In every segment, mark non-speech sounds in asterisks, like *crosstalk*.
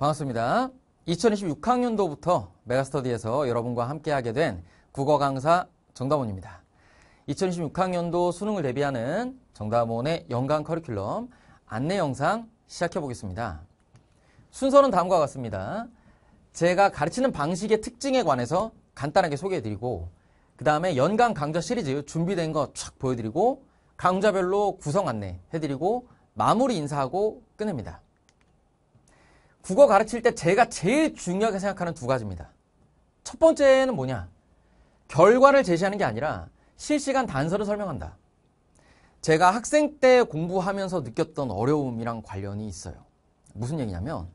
반갑습니다. 2026학년도부터 메가스터디에서 여러분과 함께하게 된 국어 강사 정다원입니다. 2026학년도 수능을 대비하는 정다원의 연간 커리큘럼 안내 영상 시작해 보겠습니다. 순서는 다음과 같습니다. 제가 가르치는 방식의 특징에 관해서 간단하게 소개해 드리고 그 다음에 연간 강좌 시리즈 준비된 거 촥 보여드리고 강좌별로 구성 안내 해드리고 마무리 인사하고 끝냅니다. 국어 가르칠 때 제가 제일 중요하게 생각하는 두 가지입니다. 첫 번째는 뭐냐? 결과를 제시하는 게 아니라 실시간 단서를 설명한다. 제가 학생 때 공부하면서 느꼈던 어려움이랑 관련이 있어요. 무슨 얘기냐면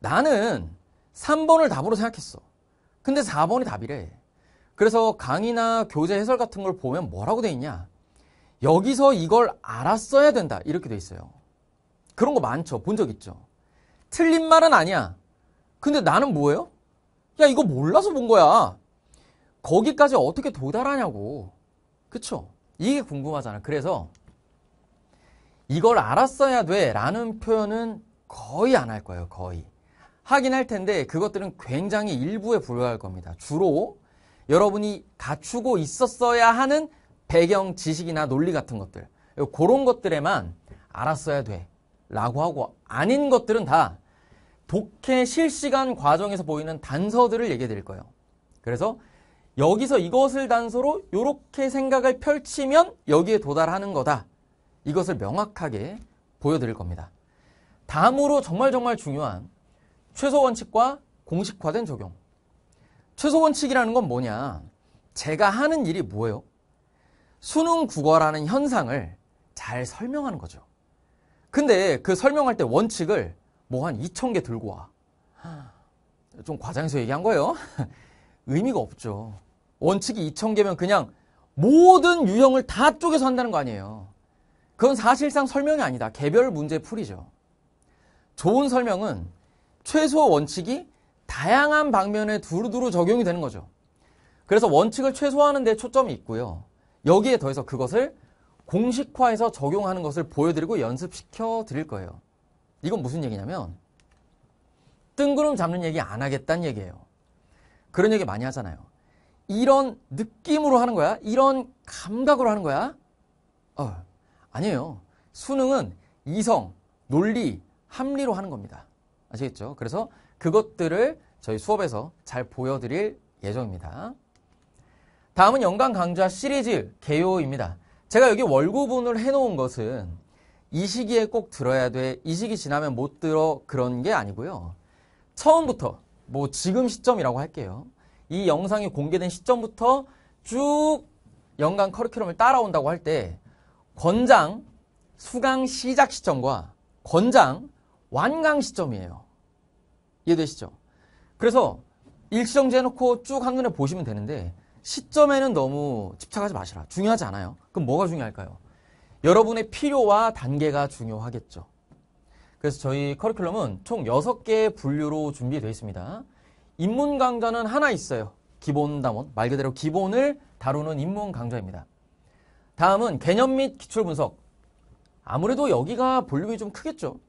나는 3번을 답으로 생각했어. 근데 4번이 답이래. 그래서 강의나 교재 해설 같은 걸 보면 뭐라고 돼 있냐? 여기서 이걸 알았어야 된다. 이렇게 돼 있어요. 그런 거 많죠. 본 적 있죠. 틀린 말은 아니야. 근데 나는 뭐예요? 야, 이거 몰라서 본 거야. 거기까지 어떻게 도달하냐고. 그쵸? 이게 궁금하잖아. 그래서 이걸 알았어야 돼 라는 표현은 거의 안 할 거예요. 거의. 하긴 할 텐데 그것들은 굉장히 일부에 불과할 겁니다. 주로 여러분이 갖추고 있었어야 하는 배경 지식이나 논리 같은 것들. 그런 것들에만 알았어야 돼. 라고 하고 아닌 것들은 다 독해 실시간 과정에서 보이는 단서들을 얘기해 드릴 거예요. 그래서 여기서 이것을 단서로 이렇게 생각을 펼치면 여기에 도달하는 거다. 이것을 명확하게 보여드릴 겁니다. 다음으로 정말 정말 중요한 최소 원칙과 공식화된 적용. 최소 원칙이라는 건 뭐냐? 제가 하는 일이 뭐예요? 수능 국어라는 현상을 잘 설명하는 거죠. 근데 그 설명할 때 원칙을 뭐 한 2,000개 들고 와. 좀 과장해서 얘기한 거예요. *laughs* 의미가 없죠. 원칙이 2,000개면 그냥 모든 유형을 다 쪼개서 한다는 거 아니에요. 그건 사실상 설명이 아니다. 개별 문제 풀이죠. 좋은 설명은 최소 원칙이 다양한 방면에 두루두루 적용이 되는 거죠. 그래서 원칙을 최소화하는 데 초점이 있고요. 여기에 더해서 그것을 공식화해서 적용하는 것을 보여드리고 연습시켜 드릴 거예요. 이건 무슨 얘기냐면 뜬구름 잡는 얘기 안 하겠다는 얘기예요. 그런 얘기 많이 하잖아요. 이런 느낌으로 하는 거야? 이런 감각으로 하는 거야? 어, 아니에요. 수능은 이성, 논리, 합리로 하는 겁니다. 아시겠죠? 그래서 그것들을 저희 수업에서 잘 보여드릴 예정입니다. 다음은 연관 강좌 시리즈 개요입니다. 제가 여기 월구분을 해놓은 것은 이 시기에 꼭 들어야 돼, 이 시기 지나면 못 들어 그런 게 아니고요. 처음부터, 뭐 지금 시점이라고 할게요. 이 영상이 공개된 시점부터 쭉 연간 커리큘럼을 따라온다고 할 때 권장, 수강 시작 시점과 권장, 완강 시점이에요. 이해되시죠? 그래서 일시정지 해놓고 쭉 한눈에 보시면 되는데 시점에는 너무 집착하지 마시라. 중요하지 않아요. 그럼 뭐가 중요할까요? 여러분의 필요와 단계가 중요하겠죠. 그래서 저희 커리큘럼은 총 6개의 분류로 준비되어 있습니다. 인문 강좌는 하나 있어요. 기본 담원, 말 그대로 기본을 다루는 인문 강좌입니다. 다음은 개념 및 기출 분석. 아무래도 여기가 볼륨이 좀 크겠죠.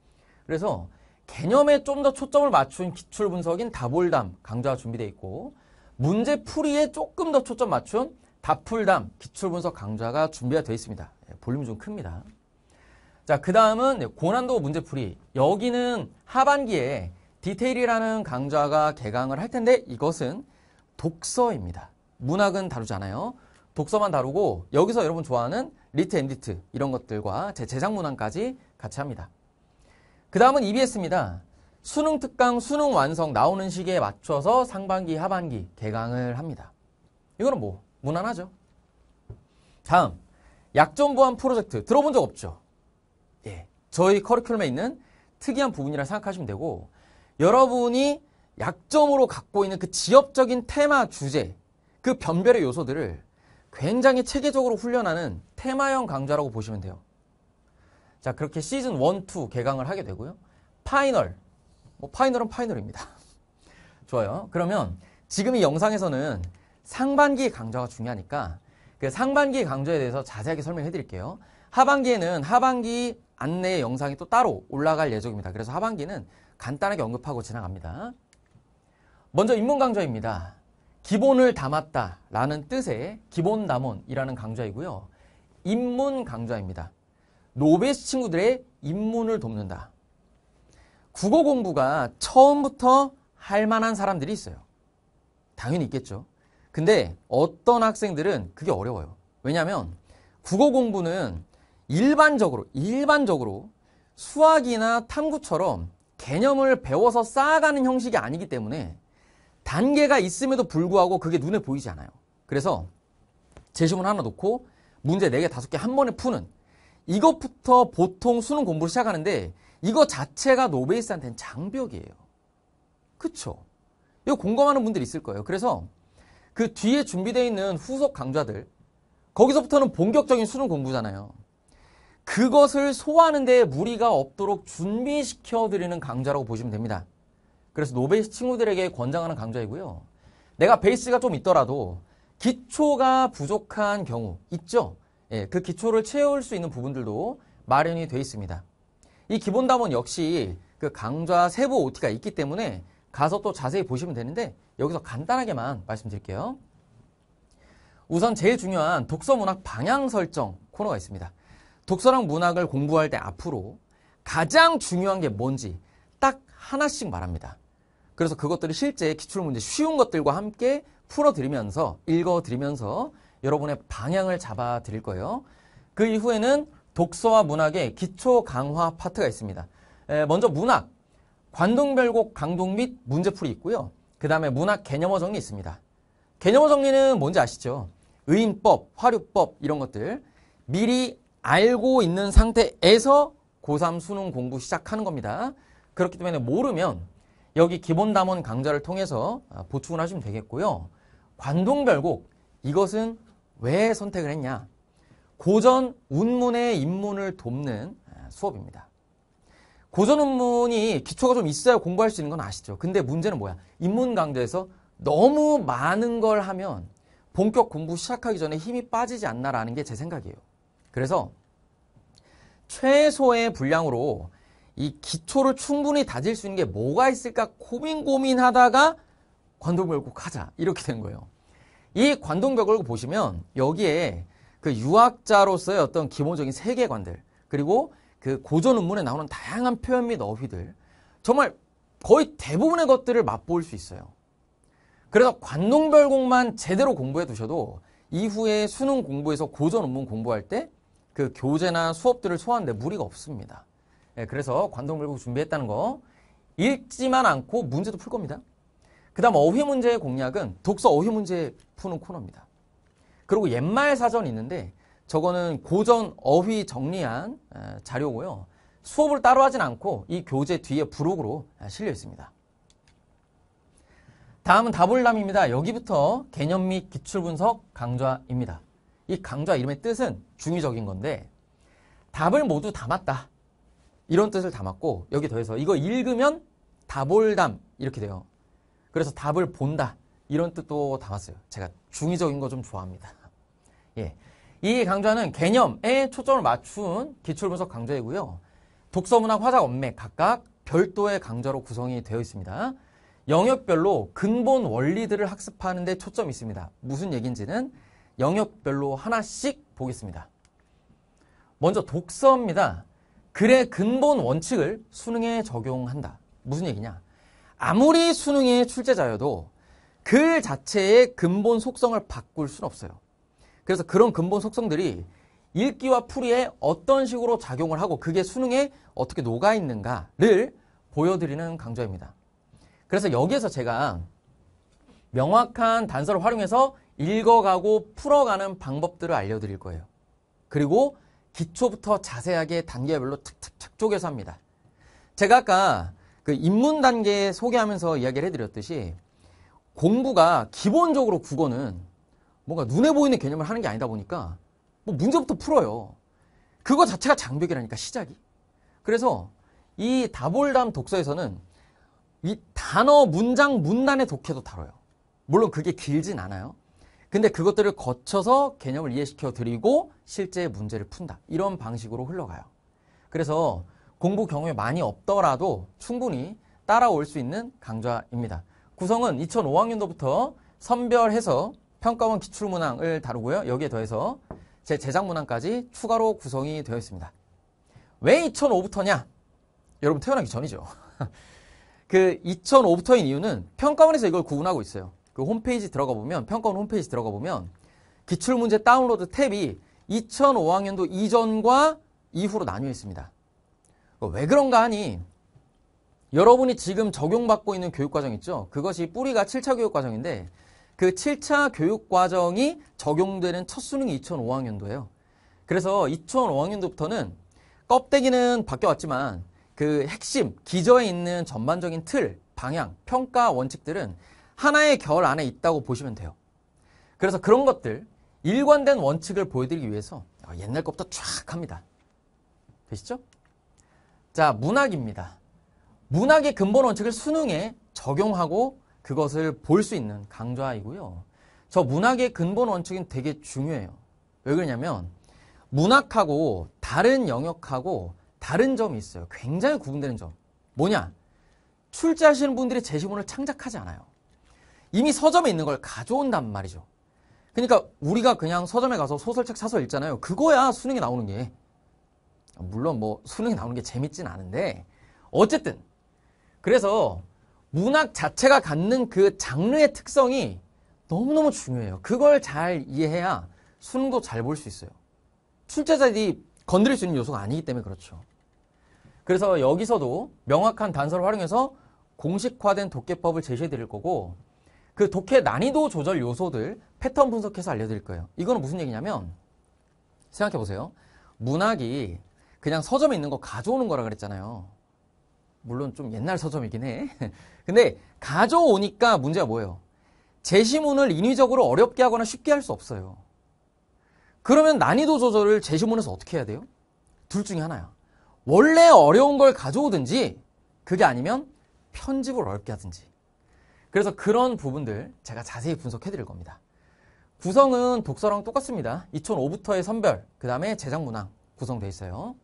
그래서 개념에 좀 더 초점을 맞춘 기출 분석인 다볼담 강좌 준비되어 있고 문제 풀이에 조금 더 초점 맞춘 다풀담 기출분석 강좌가 준비가 되어 있습니다. 예, 볼륨이 좀 큽니다. 자, 그 다음은 고난도 문제풀이. 여기는 하반기에 디테일이라는 강좌가 개강을 할 텐데 이것은 독서입니다. 문학은 다루잖아요 독서만 다루고 여기서 여러분 좋아하는 리트 엔디트 이런 것들과 제 제작 문항까지 같이 합니다. 그 다음은 EBS입니다. 수능 특강, 수능 완성 나오는 시기에 맞춰서 상반기, 하반기 개강을 합니다. 이거는 뭐 무난하죠. 다음 약점 보완 프로젝트 들어본 적 없죠? 예, 저희 커리큘럼에 있는 특이한 부분이라 생각하시면 되고 여러분이 약점으로 갖고 있는 그 지역적인 테마 주제 그 변별의 요소들을 굉장히 체계적으로 훈련하는 테마형 강좌라고 보시면 돼요. 자 그렇게 시즌 1, 2 개강을 하게 되고요. 파이널 뭐 파이널은 파이널입니다. *laughs* 좋아요. 그러면 지금 이 영상에서는 상반기 강좌가 중요하니까 그 상반기 강좌에 대해서 자세하게 설명해 드릴게요. 하반기에는 하반기 안내 영상이 또 따로 올라갈 예정입니다. 그래서 하반기는 간단하게 언급하고 지나갑니다. 먼저 입문 강좌입니다. 기본을 담았다 라는 뜻의 기본 담원이라는 강좌이고요. 입문 강좌입니다. 노베스 친구들의 입문을 돕는다. 국어 공부가 처음부터 할 만한 사람들이 있어요. 당연히 있겠죠. 근데 어떤 학생들은 그게 어려워요. 왜냐하면 국어 공부는 일반적으로 일반적으로 수학이나 탐구처럼 개념을 배워서 쌓아가는 형식이 아니기 때문에 단계가 있음에도 불구하고 그게 눈에 보이지 않아요. 그래서 제시문 하나 놓고 문제 4개, 5개 한 번에 푸는 이것부터 보통 수능 공부를 시작하는데 이거 자체가 노베이스한테는 장벽이에요. 그쵸? 이거 공감하는 분들이 있을 거예요. 그래서 그 뒤에 준비되어 있는 후속 강좌들 거기서부터는 본격적인 수능 공부잖아요. 그것을 소화하는 데 무리가 없도록 준비시켜 드리는 강좌라고 보시면 됩니다. 그래서 노베이스 친구들에게 권장하는 강좌이고요. 내가 베이스가 좀 있더라도 기초가 부족한 경우 있죠. 예, 그 기초를 채울 수 있는 부분들도 마련이 되어 있습니다. 이 기본 답은 역시 그 강좌 세부 OT가 있기 때문에 가서 또 자세히 보시면 되는데 여기서 간단하게만 말씀드릴게요. 우선 제일 중요한 독서 문학 방향 설정 코너가 있습니다. 독서랑 문학을 공부할 때 앞으로 가장 중요한 게 뭔지 딱 하나씩 말합니다. 그래서 그것들을 실제 기출문제 쉬운 것들과 함께 풀어드리면서 읽어드리면서 여러분의 방향을 잡아드릴 거예요. 그 이후에는 독서와 문학의 기초 강화 파트가 있습니다. 먼저 문학, 관동별곡 강동 및 문제풀이 있고요. 그 다음에 문학 개념어 정리 있습니다. 개념어 정리는 뭔지 아시죠? 의인법, 화류법 이런 것들 미리 알고 있는 상태에서 고3 수능 공부 시작하는 겁니다. 그렇기 때문에 모르면 여기 기본 담원 강좌를 통해서 아, 보충을 하시면 되겠고요. 관동별곡 이것은 왜 선택을 했냐? 고전 운문의 입문을 돕는 아, 수업입니다. 고전 운문이 기초가 좀 있어야 공부할 수 있는 건 아시죠? 근데 문제는 뭐야? 인문 강좌에서 너무 많은 걸 하면 본격 공부 시작하기 전에 힘이 빠지지 않나라는 게 제 생각이에요. 그래서 최소의 분량으로 이 기초를 충분히 다질 수 있는 게 뭐가 있을까 고민 고민하다가 관동별곡 하자 이렇게 된 거예요. 이 관동별곡 보시면 여기에 그 유학자로서의 어떤 기본적인 세계관들 그리고 그 고전 논문에 나오는 다양한 표현 및 어휘들 정말 거의 대부분의 것들을 맛볼 수 있어요. 그래서 관동별곡만 제대로 공부해 두셔도 이후에 수능 공부에서 고전 논문 공부할 때 그 교재나 수업들을 소화하는데 무리가 없습니다. 예, 그래서 관동별곡 준비했다는 거 읽지만 않고 문제도 풀 겁니다. 그 다음 어휘 문제의 공략은 독서 어휘 문제 푸는 코너입니다. 그리고 옛말 사전 있는데 저거는 고전 어휘 정리한 자료고요. 수업을 따로 하진 않고 이 교재 뒤에 부록으로 실려 있습니다. 다음은 다볼람입니다. 여기부터 개념 및 기출 분석 강좌입니다. 이 강좌 이름의 뜻은 중의적인 건데 답을 모두 담았다. 이런 뜻을 담았고 여기 더해서 이거 읽으면 다볼담 이렇게 돼요. 그래서 답을 본다. 이런 뜻도 담았어요. 제가 중의적인 거 좀 좋아합니다. *laughs* 예. 이 강좌는 개념에 초점을 맞춘 기출분석 강좌이고요. 독서문학 화작 언맥 각각 별도의 강좌로 구성이 되어 있습니다. 영역별로 근본 원리들을 학습하는 데 초점이 있습니다. 무슨 얘기인지는 영역별로 하나씩 보겠습니다. 먼저 독서입니다. 글의 근본 원칙을 수능에 적용한다. 무슨 얘기냐? 아무리 수능의 출제자여도 글 자체의 근본 속성을 바꿀 순 없어요. 그래서 그런 근본 속성들이 읽기와 풀이에 어떤 식으로 작용을 하고 그게 수능에 어떻게 녹아 있는가를 보여드리는 강좌입니다. 그래서 여기에서 제가 명확한 단서를 활용해서 읽어가고 풀어가는 방법들을 알려드릴 거예요. 그리고 기초부터 자세하게 단계별로 탁탁탁 쪼개서 합니다. 제가 아까 그 입문 단계 소개하면서 이야기를 해드렸듯이 공부가 기본적으로 국어는 뭔가 눈에 보이는 개념을 하는 게 아니다 보니까 뭐 문제부터 풀어요. 그거 자체가 장벽이라니까 시작이. 그래서 이 다볼담 독서에서는 이 단어, 문장, 문단의 독해도 다뤄요. 물론 그게 길진 않아요. 근데 그것들을 거쳐서 개념을 이해시켜 드리고 실제 문제를 푼다. 이런 방식으로 흘러가요. 그래서 공부 경험이 많이 없더라도 충분히 따라올 수 있는 강좌입니다. 구성은 2005학년도부터 선별해서 평가원 기출문항을 다루고요. 여기에 더해서 제 제작문항까지 추가로 구성이 되어 있습니다. 왜 2005부터냐? 여러분 태어나기 전이죠. *laughs* 그 2005부터인 이유는 평가원에서 이걸 구분하고 있어요. 그 홈페이지 들어가 보면 평가원 홈페이지 들어가 보면 기출문제 다운로드 탭이 2005학년도 이전과 이후로 나뉘어 있습니다. 어, 왜 그런가 하니 여러분이 지금 적용받고 있는 교육과정 있죠? 그것이 뿌리가 7차 교육과정인데 그 7차 교육 과정이 적용되는 첫 수능이 2005학년도예요. 그래서 2005학년도부터는 껍데기는 바뀌어왔지만 그 핵심, 기저에 있는 전반적인 틀, 방향, 평가 원칙들은 하나의 결 안에 있다고 보시면 돼요. 그래서 그런 것들, 일관된 원칙을 보여드리기 위해서 아, 옛날 것부터 쫙 합니다. 되시죠? 자, 문학입니다. 문학의 근본 원칙을 수능에 적용하고 그것을 볼 수 있는 강좌이고요. 저 문학의 근본 원칙은 되게 중요해요. 왜 그러냐면 문학하고 다른 영역하고 다른 점이 있어요. 굉장히 구분되는 점. 뭐냐? 출제하시는 분들이 제시문을 창작하지 않아요. 이미 서점에 있는 걸 가져온단 말이죠. 그러니까 우리가 그냥 서점에 가서 소설책 사서 읽잖아요. 그거야 수능에 나오는 게. 물론 뭐 수능에 나오는 게 재밌진 않은데 어쨌든 그래서 문학 자체가 갖는 그 장르의 특성이 너무너무 중요해요. 그걸 잘 이해해야 수능도 잘 볼 수 있어요. 출제자들이 건드릴 수 있는 요소가 아니기 때문에 그렇죠. 그래서 여기서도 명확한 단서를 활용해서 공식화된 독해법을 제시해 드릴 거고 그 독해 난이도 조절 요소들 패턴 분석해서 알려드릴 거예요. 이거는 무슨 얘기냐면 생각해 보세요. 문학이 그냥 서점에 있는 거 가져오는 거라 그랬잖아요. 물론 좀 옛날 서점이긴 해. *laughs* 근데 가져오니까 문제가 뭐예요? 제시문을 인위적으로 어렵게 하거나 쉽게 할 수 없어요. 그러면 난이도 조절을 제시문에서 어떻게 해야 돼요? 둘 중에 하나야. 원래 어려운 걸 가져오든지 그게 아니면 편집을 어렵게 하든지. 그래서 그런 부분들 제가 자세히 분석해 드릴 겁니다. 구성은 독서랑 똑같습니다. 2005부터의 선별, 그 다음에 제작 문항 구성되어 있어요.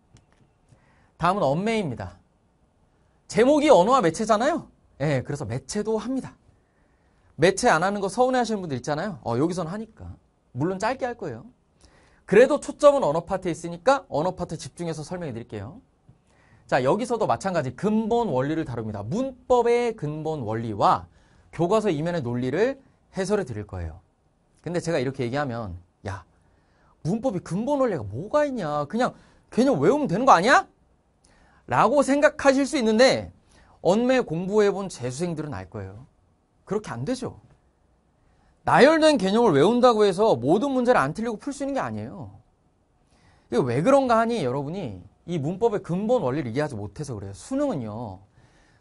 다음은 언매입니다 제목이 언어와 매체잖아요. 예, 그래서 매체도 합니다. 매체 안 하는 거 서운해 하시는 분들 있잖아요. 어, 여기선 하니까. 물론 짧게 할 거예요. 그래도 초점은 언어 파트에 있으니까 언어 파트 집중해서 설명해 드릴게요. 자, 여기서도 마찬가지 근본 원리를 다룹니다. 문법의 근본 원리와 교과서 이면의 논리를 해설해 드릴 거예요. 근데 제가 이렇게 얘기하면, 야, 문법이 근본 원리가 뭐가 있냐. 그냥, 그냥 외우면 되는 거 아니야? 라고 생각하실 수 있는데 언매 공부해본 재수생들은 알 거예요. 그렇게 안 되죠. 나열된 개념을 외운다고 해서 모든 문제를 안 틀리고 풀 수 있는 게 아니에요. 이게 왜 그런가 하니 여러분이 이 문법의 근본 원리를 이해하지 못해서 그래요. 수능은요.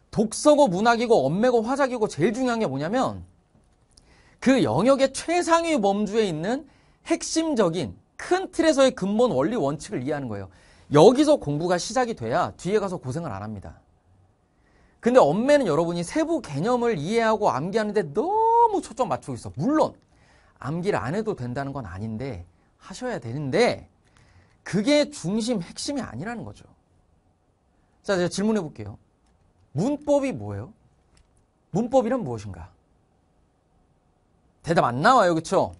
독서고 문학이고 언매고 화작이고 제일 중요한 게 뭐냐면 그 영역의 최상위 범주에 있는 핵심적인 큰 틀에서의 근본 원리 원칙을 이해하는 거예요. 여기서 공부가 시작이 돼야 뒤에 가서 고생을 안 합니다. 근데 엄매는 여러분이 세부 개념을 이해하고 암기하는데 너무 초점 맞추고 있어. 물론 암기를 안 해도 된다는 건 아닌데 하셔야 되는데 그게 중심 핵심이 아니라는 거죠. 자, 제가 질문해 볼게요. 문법이 뭐예요? 문법이란 무엇인가? 대답 안 나와요, 그쵸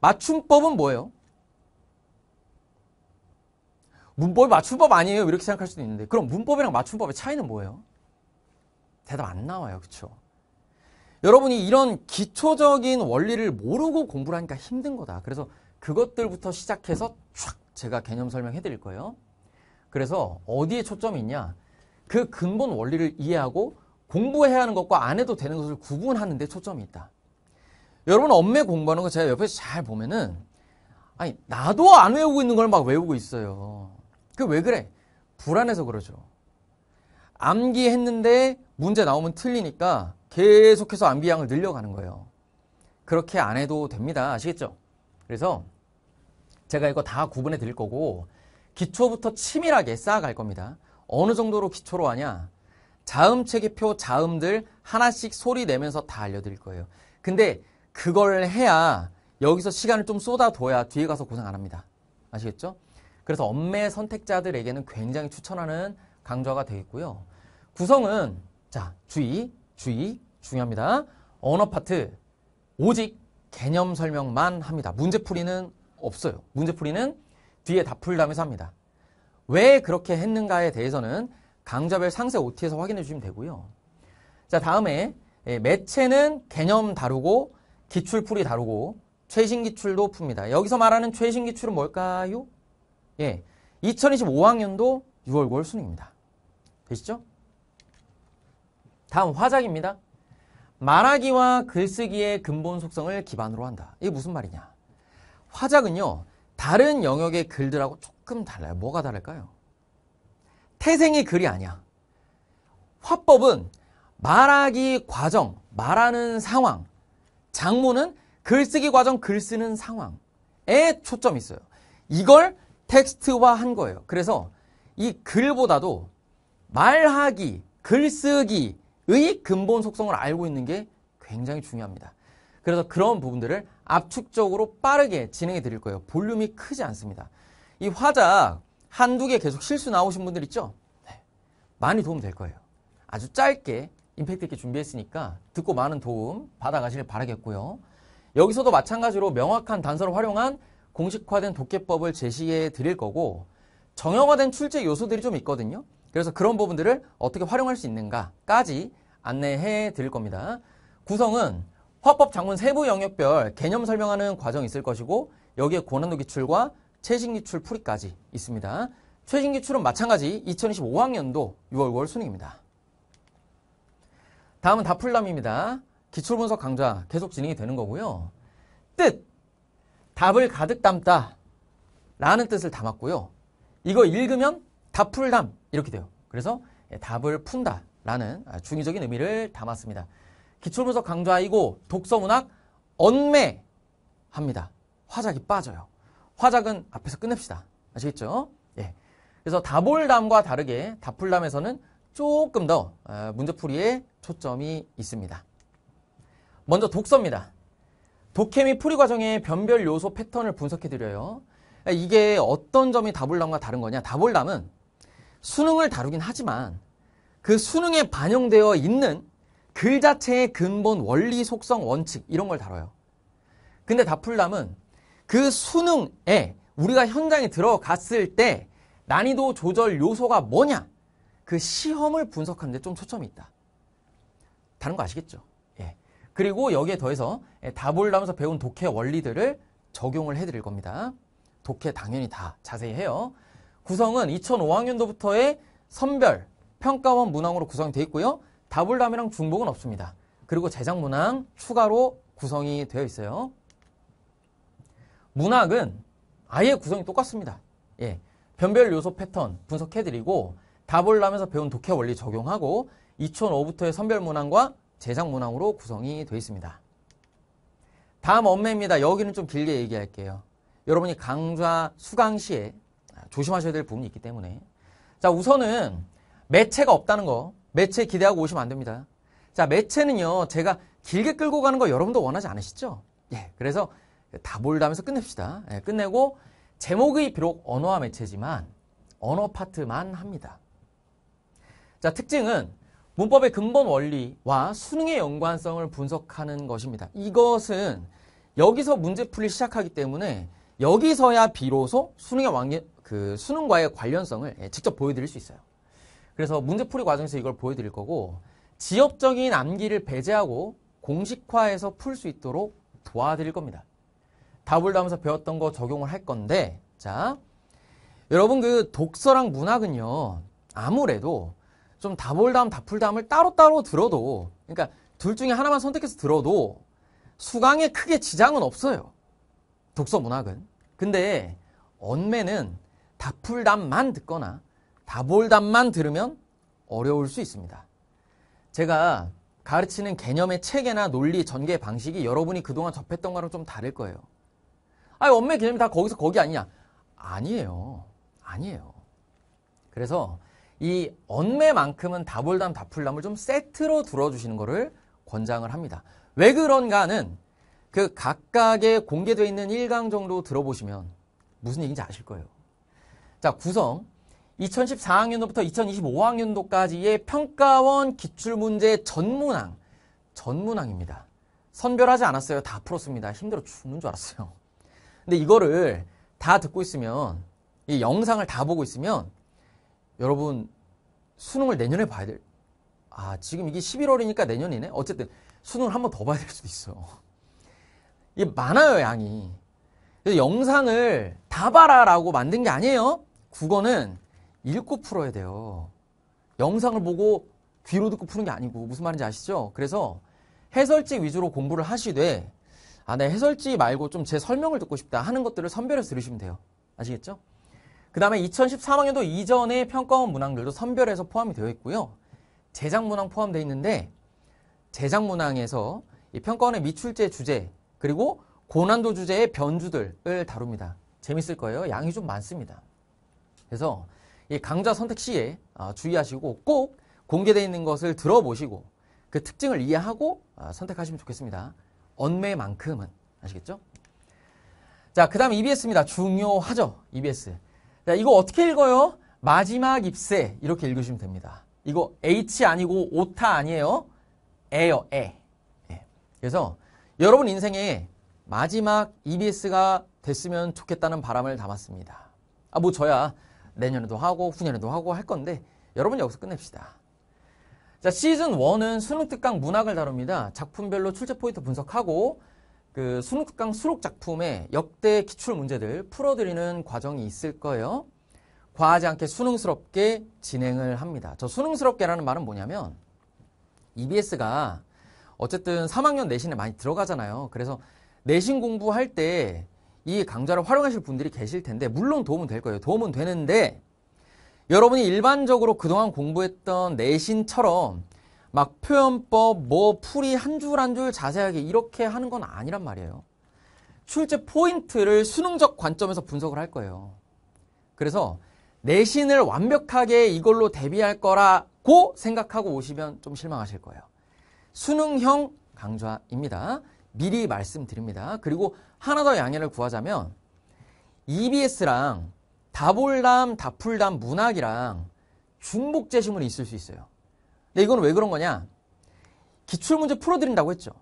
맞춤법은 뭐예요? 문법이 맞춤법 아니에요? 이렇게 생각할 수도 있는데 그럼 문법이랑 맞춤법의 차이는 뭐예요? 대답 안 나와요. 그렇죠? 여러분이 이런 기초적인 원리를 모르고 공부를 하니까 힘든 거다. 그래서 그것들부터 시작해서 촥 제가 개념 설명해 드릴 거예요. 그래서 어디에 초점이 있냐? 그 근본 원리를 이해하고 공부해야 하는 것과 안 해도 되는 것을 구분하는 데 초점이 있다. 여러분 엄매 공부하는 거 제가 옆에서 잘 보면은 아니 나도 안 외우고 있는 걸 막 외우고 있어요. 그왜 그래? 불안해서 그러죠. 암기했는데 문제 나오면 틀리니까 계속해서 암기량을 늘려가는 거예요. 그렇게 안 해도 됩니다. 아시겠죠? 그래서 제가 이거 다 구분해 드릴 거고 기초부터 치밀하게 쌓아갈 겁니다. 어느 정도로 기초로 하냐? 자음 체계표 자음들 하나씩 소리 내면서 다 알려드릴 거예요. 근데 그걸 해야 여기서 시간을 좀 쏟아둬야 뒤에 가서 고생 안 합니다. 아시겠죠? 그래서 엄매 선택자들에게는 굉장히 추천하는 강좌가 되겠고요. 구성은 자 주의 주의 중요합니다. 언어 파트 오직 개념 설명만 합니다. 문제풀이는 없어요. 문제풀이는 뒤에 다 풀다면서 합니다. 왜 그렇게 했는가에 대해서는 강좌별 상세 OT에서 확인해 주시면 되고요. 자 다음에 예, 매체는 개념 다루고 기출풀이 다루고 최신 기출도 풉니다. 여기서 말하는 최신 기출은 뭘까요? 예, 2025학년도 6월월 9 순입니다. 되시죠? 다음 화작입니다. 말하기와 글쓰기의 근본 속성을 기반으로 한다. 이게 무슨 말이냐? 화작은요. 다른 영역의 글들하고 조금 달라요. 뭐가 다를까요? 태생의 글이 아니야. 화법은 말하기 과정, 말하는 상황, 작문은 글쓰기 과정, 글 쓰는 상황에 초점이 있어요. 이걸 텍스트화한 거예요. 그래서 이 글보다도 말하기, 글쓰기의 근본 속성을 알고 있는 게 굉장히 중요합니다. 그래서 그런 부분들을 압축적으로 빠르게 진행해 드릴 거예요. 볼륨이 크지 않습니다. 이화자 한두 개 계속 실수 나오신 분들 있죠? 네. 많이 도움 될 거예요. 아주 짧게 임팩트 있게 준비했으니까 듣고 많은 도움 받아가시길 바라겠고요. 여기서도 마찬가지로 명확한 단서를 활용한 공식화된 독해법을 제시해 드릴 거고 정형화된 출제 요소들이 좀 있거든요. 그래서 그런 부분들을 어떻게 활용할 수 있는가까지 안내해 드릴 겁니다. 구성은 화법 장문 세부 영역별 개념 설명하는 과정이 있을 것이고 여기에 고난도 기출과 최신 기출 풀이까지 있습니다. 최신 기출은 마찬가지 2025학년도 6월 9월 수능입니다. 다음은 다풀남입니다. 기출분석 강좌 계속 진행이 되는 거고요. 뜻! 답을 가득 담다 라는 뜻을 담았고요. 이거 읽으면 답풀담 이렇게 돼요. 그래서 예, 답을 푼다 라는 중의적인 의미를 담았습니다. 기출문서 강좌이고 독서문학 언매합니다. 화작이 빠져요. 화작은 앞에서 끝냅시다. 아시겠죠? 예. 그래서 다볼담과 다르게 다풀담에서는 조금 더 어, 문제풀이에 초점이 있습니다. 먼저 독서입니다. 독해 및 풀이 과정의 변별 요소 패턴을 분석해드려요. 이게 어떤 점이 다볼람과 다른 거냐? 다볼람은 수능을 다루긴 하지만 그 수능에 반영되어 있는 글 자체의 근본 원리, 속성, 원칙 이런 걸 다뤄요. 근데 다풀람은 그 수능에 우리가 현장에 들어갔을 때 난이도 조절 요소가 뭐냐? 그 시험을 분석하는데 좀 초점이 있다. 다른 거 아시겠죠? 그리고 여기에 더해서 예, 답을 나면서 배운 독해 원리들을 적용을 해드릴 겁니다. 독해 당연히 다 자세히 해요. 구성은 2005학년도부터의 선별, 평가원 문항으로 구성이 되어 있고요. 다불담이랑 중복은 없습니다. 그리고 제작 문항 추가로 구성이 되어 있어요. 문학은 아예 구성이 똑같습니다. 예, 변별 요소 패턴 분석해드리고 다불담에서 배운 독해 원리 적용하고 2005부터의 선별 문항과 제작 문항으로 구성이 되어 있습니다. 다음 언매입니다. 여기는 좀 길게 얘기할게요. 여러분이 강좌 수강 시에 조심하셔야 될 부분이 있기 때문에 자 우선은 매체가 없다는 거 매체 기대하고 오시면 안 됩니다. 자 매체는요 제가 길게 끌고 가는 거 여러분도 원하지 않으시죠? 예, 그래서 다볼다면서 끝냅시다. 예, 끝내고 제목이 비록 언어와 매체지만 언어 파트만 합니다. 자 특징은 문법의 근본 원리와 수능의 연관성을 분석하는 것입니다. 이것은 여기서 문제풀이 시작하기 때문에 여기서야 비로소 수능의 완, 그 수능과의 관련성을 예, 직접 보여드릴 수 있어요. 그래서 문제풀이 과정에서 이걸 보여드릴 거고 지역적인 암기를 배제하고 공식화해서 풀 수 있도록 도와드릴 겁니다. 답을 담아서 배웠던 거 적용을 할 건데 자 여러분 그 독서랑 문학은요 아무래도 좀 다볼담, 다풀담을 따로따로 들어도, 그러니까 둘 중에 하나만 선택해서 들어도 수강에 크게 지장은 없어요. 독서 문학은. 근데 언매는 다풀담만 듣거나 다볼담만 들으면 어려울 수 있습니다. 제가 가르치는 개념의 체계나 논리, 전개 방식이 여러분이 그동안 접했던 거랑 좀 다를 거예요. 아, 언매 개념이 다 거기서 거기 아니냐? 아니에요. 아니에요. 그래서 이 언매만큼은 다볼담 다풀담을 좀 세트로 들어주시는 것을 권장을 합니다. 왜 그런가는 그 각각의 공개되어 있는 1강 정도 들어보시면 무슨 얘기인지 아실 거예요. 자, 구성. 2014학년도부터 2025학년도까지의 평가원 기출문제 전문항. 전문항입니다. 선별하지 않았어요. 다 풀었습니다. 힘들어 죽는 줄 알았어요. 근데 이거를 다 듣고 있으면, 이 영상을 다 보고 있으면 여러분 수능을 내년에 봐야 될. 아 지금 이게 11월이니까 내년이네. 어쨌든 수능을 한 번 더 봐야 될 수도 있어 이게 많아요 양이. 그래서 영상을 다 봐라라고 만든 게 아니에요. 국어는 읽고 풀어야 돼요. 영상을 보고 귀로 듣고 푸는 게 아니고 무슨 말인지 아시죠? 그래서 해설지 위주로 공부를 하시되 아, 내 네, 해설지 말고 좀 제 설명을 듣고 싶다 하는 것들을 선별해서 들으시면 돼요. 아시겠죠? 그 다음에 2013학년도 이전의 평가원 문항들도 선별해서 포함이 되어 있고요. 제작 문항 포함되어 있는데 제작 문항에서 이 평가원의 미출제 주제 그리고 고난도 주제의 변주들을 다룹니다. 재밌을 거예요. 양이 좀 많습니다. 그래서 이 강좌 선택 시에 아, 주의하시고 꼭 공개되어 있는 것을 들어보시고 그 특징을 이해하고 아, 선택하시면 좋겠습니다. 언매만큼은 아시겠죠? 자, 그 다음 EBS입니다. 중요하죠? EBS. 자, 이거 어떻게 읽어요? 마지막 잎새 이렇게 읽으시면 됩니다. 이거 H 아니고 오타 아니에요. 에요, 에. 예. 그래서 여러분 인생에 마지막 EBS가 됐으면 좋겠다는 바람을 담았습니다. 아, 뭐 저야 내년에도 하고 후년에도 하고 할 건데 여러분 여기서 끝냅시다. 자, 시즌 1은 수능 특강 문학을 다룹니다. 작품별로 출제 포인트 분석하고 그 수능특강 수록 작품의 역대 기출 문제들 풀어드리는 과정이 있을 거예요. 과하지 않게 수능스럽게 진행을 합니다. 저 수능스럽게라는 말은 뭐냐면 EBS가 어쨌든 3학년 내신에 많이 들어가잖아요. 그래서 내신 공부할 때 이 강좌를 활용하실 분들이 계실 텐데 물론 도움은 될 거예요. 도움은 되는데 여러분이 일반적으로 그동안 공부했던 내신처럼 막 표현법, 뭐 풀이 한 줄 한 줄 자세하게 이렇게 하는 건 아니란 말이에요. 출제 포인트를 수능적 관점에서 분석을 할 거예요. 그래서 내신을 완벽하게 이걸로 대비할 거라고 생각하고 오시면 좀 실망하실 거예요. 수능형 강좌입니다. 미리 말씀드립니다. 그리고 하나 더 양해를 구하자면 EBS랑 다볼담, 다풀담, 문학이랑 중복 제시문이 있을 수 있어요. 이건 왜 그런 거냐? 기출문제 풀어드린다고 했죠.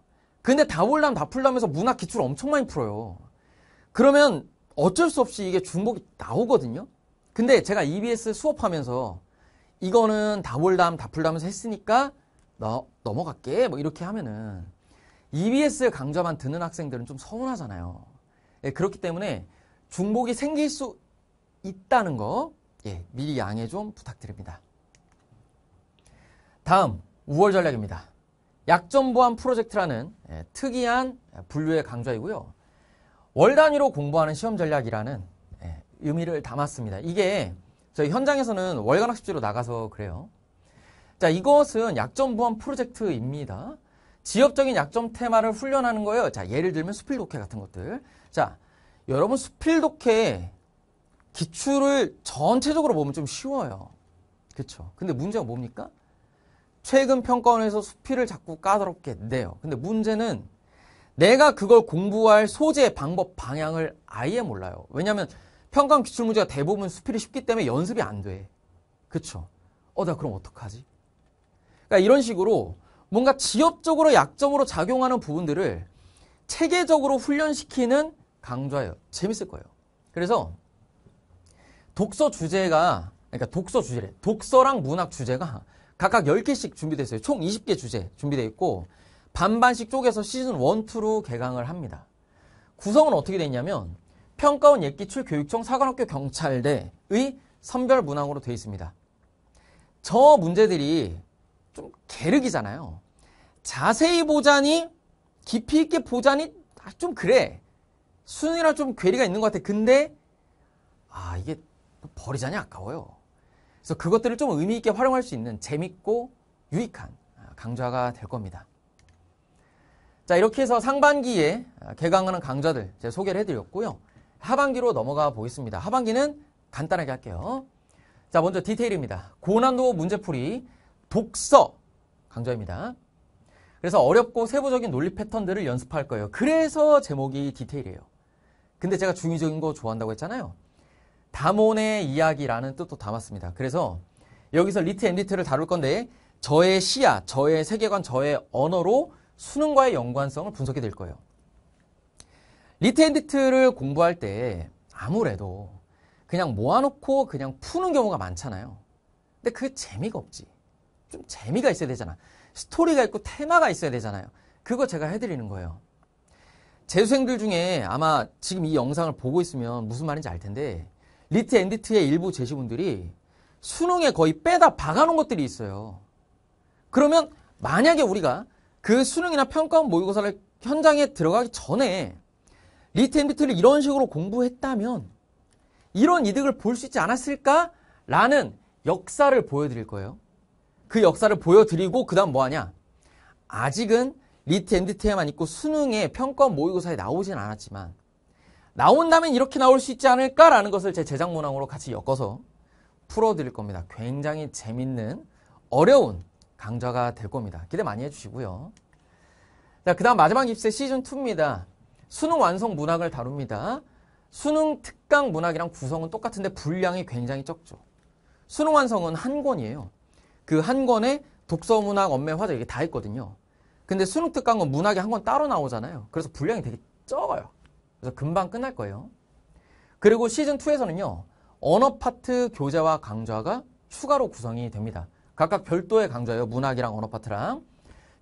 근데 다 풀려면 다 풀려면서 문학 기출 엄청 많이 풀어요. 그러면 어쩔 수 없이 이게 중복이 나오거든요. 근데 제가 EBS 수업하면서 이거는 다볼담 다풀담면서 했으니까 너, 넘어갈게 뭐 이렇게 하면은 EBS 강좌만 듣는 학생들은 좀 서운하잖아요. 예, 그렇기 때문에 중복이 생길 수 있다는 거 예, 미리 양해 좀 부탁드립니다. 다음 우월 전략입니다. 약점 보완 프로젝트라는 예, 특이한 분류의 강좌이고요. 월 단위로 공부하는 시험 전략이라는 예, 의미를 담았습니다. 이게 저희 현장에서는 월간 학습지로 나가서 그래요. 자, 이것은 약점 보완 프로젝트입니다. 지역적인 약점 테마를 훈련하는 거예요. 자, 예를 들면 수필 독해 같은 것들. 자, 여러분 수필 독해 기출을 전체적으로 보면 좀 쉬워요. 그렇죠. 근데 문제가 뭡니까? 최근 평가원에서 수필을 자꾸 까다롭게 내요. 근데 문제는 내가 그걸 공부할 소재, 방법, 방향을 아예 몰라요. 왜냐하면 평가원 기출문제가 대부분 수필이 쉽기 때문에 연습이 안 돼. 그쵸? 어, 나 그럼 어떡하지? 그러니까 이런 식으로 뭔가 지역적으로 약점으로 작용하는 부분들을 체계적으로 훈련시키는 강좌예요. 재밌을 거예요. 그래서 독서 주제가, 그러니까 독서 주제래. 독서랑 문학 주제가 각각 10개씩 준비되어 있어요. 총 20개 주제 준비되어 있고 반반씩 쪼개서 시즌 1, 2로 개강을 합니다. 구성은 어떻게 되냐면 평가원 예기출 교육청 사관학교 경찰대의 선별 문항으로 되어 있습니다. 저 문제들이 좀개르이잖아요 자세히 보자니 깊이 있게 보자니 아, 좀 그래. 순위랑 좀 괴리가 있는 것 같아. 근데 아 이게 버리자니 아까워요. 그래서 그것들을 좀 의미 있게 활용할 수 있는 재밌고 유익한 아, 강좌가 될 겁니다. 자, 이렇게 해서 상반기에 아, 개강하는 강좌들 제가 소개를 해드렸고요. 하반기로 넘어가 보겠습니다. 하반기는 간단하게 할게요. 자, 먼저 디테일입니다. 고난도 문제풀이 독서 강좌입니다. 그래서 어렵고 세부적인 논리 패턴들을 연습할 거예요. 그래서 제목이 디테일이에요. 근데 제가 중의적인 거 좋아한다고 했잖아요. 다몬의 이야기라는 뜻도 담았습니다. 그래서 여기서 리트 앤리트를 다룰 건데 저의 시야, 저의 세계관, 저의 언어로 수능과의 연관성을 분석해 드릴 거예요. 리트 앤리트를 공부할 때 아무래도 그냥 모아놓고 그냥 푸는 경우가 많잖아요. 근데 그 재미가 없지. 좀 재미가 있어야 되잖아. 스토리가 있고 테마가 있어야 되잖아요. 그거 제가 해드리는 거예요. 재수생들 중에 아마 지금 이 영상을 보고 있으면 무슨 말인지 알 텐데 리트 엔디트의 일부 제시문들이 수능에 거의 빼다 박아놓은 것들이 있어요. 그러면 만약에 우리가 그 수능이나 평가원 모의고사를 현장에 들어가기 전에 리트 엔디트를 이런 식으로 공부했다면 이런 이득을 볼 수 있지 않았을까라는 역사를 보여드릴 거예요. 그 역사를 보여드리고 그 다음 뭐하냐? 아직은 리트 엔디트에만 있고 수능에 평가원 모의고사에 나오진 않았지만 나온다면 이렇게 나올 수 있지 않을까라는 것을 제 제작 문항으로 같이 엮어서 풀어드릴 겁니다. 굉장히 재밌는 어려운 강좌가 될 겁니다. 기대 많이 해주시고요. 자, 그 다음 마지막 입세 시즌2입니다. 수능 완성 문학을 다룹니다. 수능 특강 문학이랑 구성은 똑같은데 분량이 굉장히 적죠. 수능 완성은 한 권이에요. 그 한 권에 독서 문학, 엄매, 화제 이게 다 있거든요. 근데 수능 특강은 문학이 한 권 따로 나오잖아요. 그래서 분량이 되게 적어요. 그래서 금방 끝날 거예요. 그리고 시즌2에서는요. 언어 파트 교재와 강좌가 추가로 구성이 됩니다. 각각 별도의 강좌예요. 문학이랑 언어 파트랑.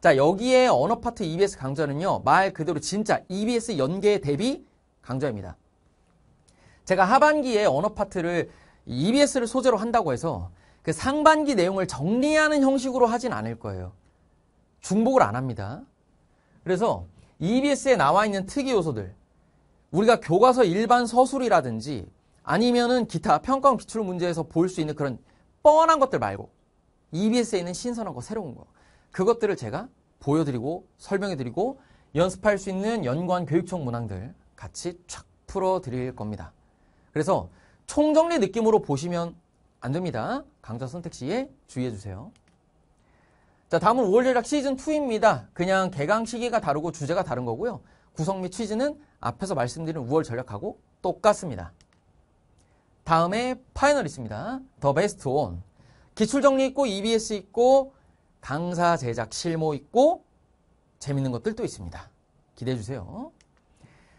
자 여기에 언어 파트 EBS 강좌는요. 말 그대로 진짜 EBS 연계 대비 강좌입니다. 제가 하반기에 언어 파트를 EBS를 소재로 한다고 해서 그 상반기 내용을 정리하는 형식으로 하진 않을 거예요. 중복을 안 합니다. 그래서 EBS에 나와 있는 특이 요소들 우리가 교과서 일반 서술이라든지 아니면은 기타 평가원 기출 문제에서 볼 수 있는 그런 뻔한 것들 말고 EBS에 있는 신선한 거 새로운 거 그것들을 제가 보여드리고 설명해드리고 연습할 수 있는 연관 교육청 문항들 같이 촥 풀어드릴 겁니다. 그래서 총정리 느낌으로 보시면 안 됩니다. 강좌 선택 시에 주의해주세요. 자, 다음은 5월 연락 시즌2입니다. 그냥 개강 시기가 다르고 주제가 다른 거고요. 구성 및 취지는 앞에서 말씀드린 우월 전략하고 똑같습니다. 다음에 파이널 있습니다. 더 베스트 온. 기출정리 있고 EBS 있고 강사 제작 실무 있고 재밌는 것들 도 있습니다. 기대해 주세요.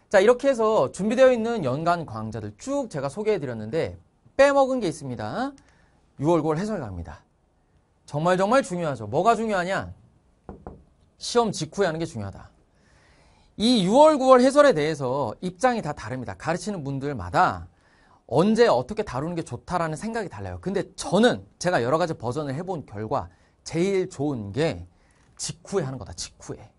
자 이렇게 해서 준비되어 있는 연간 강좌들 쭉 제가 소개해 드렸는데 빼먹은 게 있습니다. 6월 9월 해설가입니다. 정말 정말 중요하죠. 뭐가 중요하냐? 시험 직후에 하는 게 중요하다. 이 6월, 9월 해설에 대해서 입장이 다 다릅니다. 가르치는 분들마다 언제 어떻게 다루는 게 좋다라는 생각이 달라요. 근데 저는 제가 여러 가지 버전을 해본 결과 제일 좋은 게 직후에 하는 거다. 직후에.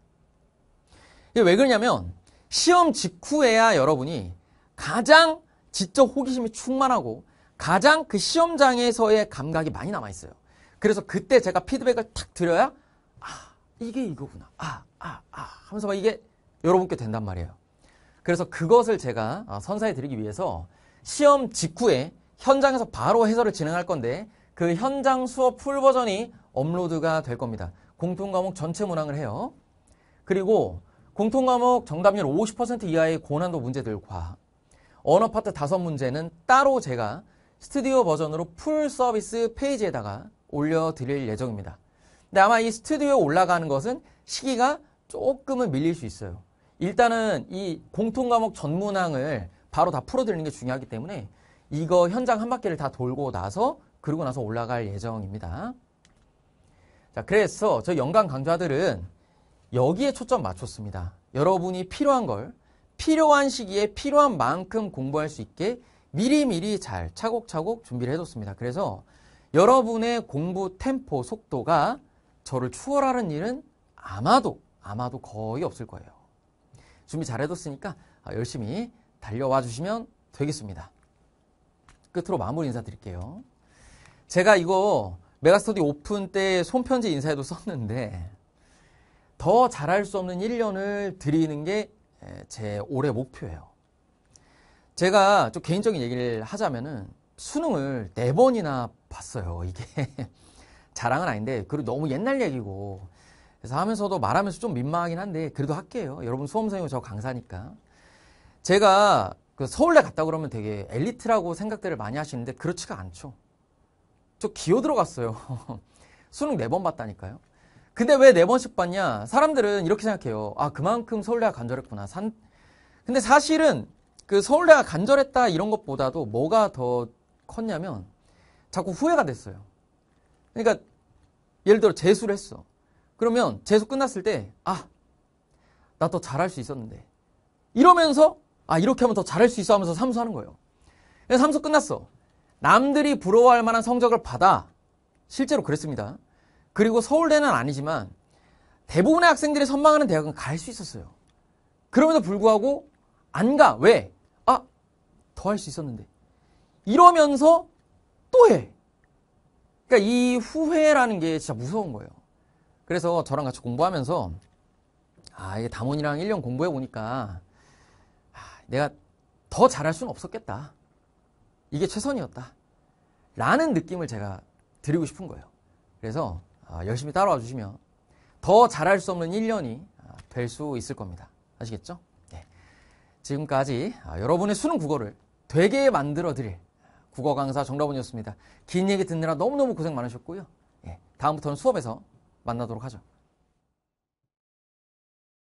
이게 왜 그러냐면 시험 직후에야 여러분이 가장 지적 호기심이 충만하고 가장 그 시험장에서의 감각이 많이 남아 있어요. 그래서 그때 제가 피드백을 탁 드려야 아 이게 이거구나 아 아아 아, 아 하면서 막 이게 여러분께 된단 말이에요. 그래서 그것을 제가 어, 선사해 드리기 위해서 시험 직후에 현장에서 바로 해설을 진행할 건데 그 현장 수업 풀 버전이 업로드가 될 겁니다. 공통 과목 전체 문항을 해요. 그리고 공통 과목 정답률 50% 이하의 고난도 문제들과 언어 파트 다섯 문제는 따로 제가 스튜디오 버전으로 풀 서비스 페이지에다가 올려드릴 예정입니다. 근데 아마 이 스튜디오에 올라가는 것은 시기가 조금은 밀릴 수 있어요. 일단은 이 공통 과목 전문항을 바로 다 풀어드리는 게 중요하기 때문에 이거 현장 한 바퀴를 다 돌고 나서 그러고 나서 올라갈 예정입니다. 자, 그래서 저 연간 강좌들은 여기에 초점 맞췄습니다. 여러분이 필요한 걸 필요한 시기에 필요한 만큼 공부할 수 있게 미리미리 잘 차곡차곡 준비를 해뒀습니다. 그래서 여러분의 공부 템포 속도가 저를 추월하는 일은 아마도 아마도 거의 없을 거예요. 준비 잘 해뒀으니까 아, 열심히 달려와 주시면 되겠습니다. 끝으로 마무리 인사드릴게요. 제가 이거 메가스터디 오픈 때 손편지 인사에도 썼는데 더 잘할 수 없는 1년을 드리는 게 제 올해 목표예요. 제가 좀 개인적인 얘기를 하자면은 수능을 네 번이나 봤어요. 이게 *laughs* 자랑은 아닌데 그리고 너무 옛날 얘기고 그래서 하면서도 말하면서 좀 민망하긴 한데 그래도 할게요. 여러분 수험생이고 저 강사니까. 제가 그 서울대 갔다 그러면 되게 엘리트라고 생각들을 많이 하시는데 그렇지가 않죠. 저 기어 들어갔어요. *laughs* 수능 네 번 봤다니까요. 근데 왜 네 번씩 봤냐? 사람들은 이렇게 생각해요. 아, 그만큼 서울대가 간절했구나. 산... 근데 사실은 그 서울대가 간절했다 이런 것보다도 뭐가 더 컸냐면 자꾸 후회가 됐어요. 그러니까 예를 들어 재수를 했어. 그러면 재수 끝났을 때, 아, 나 더 잘할 수 있었는데. 이러면서, 아, 이렇게 하면 더 잘할 수 있어 하면서 삼수하는 거예요. 그래서 삼수 끝났어. 남들이 부러워할 만한 성적을 받아. 실제로 그랬습니다. 그리고 서울대는 아니지만 대부분의 학생들이 선망하는 대학은 갈 수 있었어요. 그럼에도 불구하고 안 가. 왜? 아, 더 할 수 있었는데. 이러면서 또 해. 그러니까 이 후회라는 게 진짜 무서운 거예요. 그래서 저랑 같이 공부하면서 아, 이게 담원이랑 1년 공부해 보니까 아, 내가 더 잘할 수는 없었겠다. 이게 최선이었다. 라는 느낌을 제가 드리고 싶은 거예요. 그래서 아, 열심히 따라와 주시면 더 잘할 수 없는 1년이 아, 될수 있을 겁니다. 아시겠죠? 네. 지금까지 아, 여러분의 수능 국어를 되게 만들어 드릴 국어 강사 정답분이었습니다긴 얘기 듣느라 너무너무 고생 많으셨고요. 예, 다음부터는 수업에서 만나도록 하죠.